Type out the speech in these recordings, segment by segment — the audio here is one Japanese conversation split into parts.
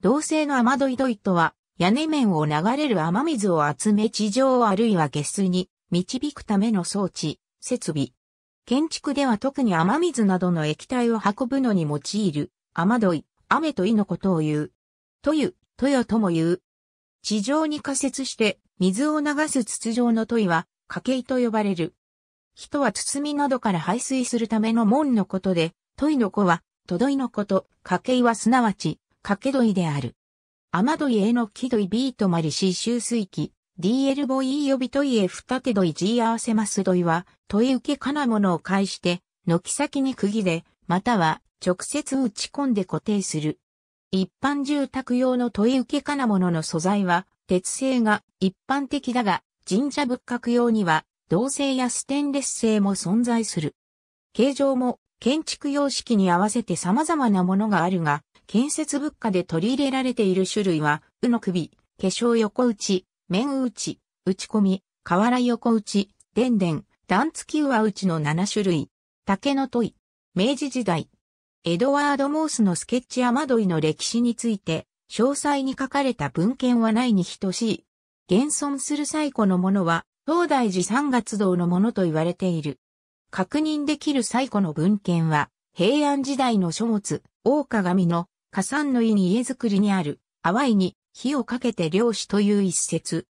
同性の雨どいどいとは、屋根面を流れる雨水を集め地上あるいは下水に導くための装置、設備。建築では特に雨水などの液体を運ぶのに用いる、雨どい、雨といのことを言う。という、とよとも言う。地上に仮設して水を流す筒状のといは、家計と呼ばれる。人は包みなどから排水するための門のことで、といの子は、とどいのこと、家計はすなわち、掛け問いである。雨どい A の木どい B 止まり C 周水器、D l ボイ呼び問い F 縦どい G 合わせますどいは、問い受け金物を介して、軒先に釘で、または直接打ち込んで固定する。一般住宅用の問い受け金物の素材は、鉄製が一般的だが、神社仏閣用には、銅製やステンレス製も存在する。形状も建築様式に合わせて様々なものがあるが、建設物価で取り入れられている種類は、うの首、化粧横打ち、面打ち、打ち込み、瓦横打ち、でんでん、段付き上打ちの7種類。竹の問い、明治時代。エドワード・モースのスケッチ雨どいの歴史について、詳細に書かれた文献はないに等しい。現存する最古のものは、東大寺三月堂のものと言われている。確認できる最古の文献は、平安時代の書物、大鏡の火山の意に家づくりにある、淡いに火をかけて漁師という一節。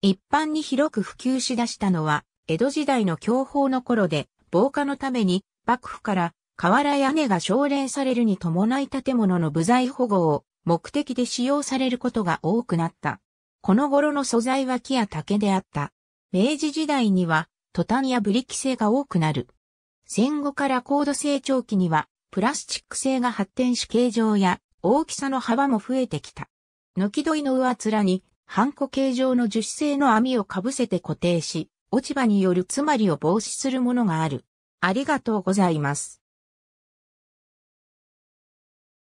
一般に広く普及しだしたのは、江戸時代の享保の頃で、防火のために、幕府から瓦屋根が奨励されるに伴い建物の部材保護を目的で使用されることが多くなった。この頃の素材は木や竹であった。明治時代には、トタンやブリキ製が多くなる。戦後から高度成長期には、プラスチック製が発展し形状や大きさの幅も増えてきた。抜き取りの上面に、ハンコ形状の樹脂製の網をかぶせて固定し、落ち葉による詰まりを防止するものがある。ありがとうございます。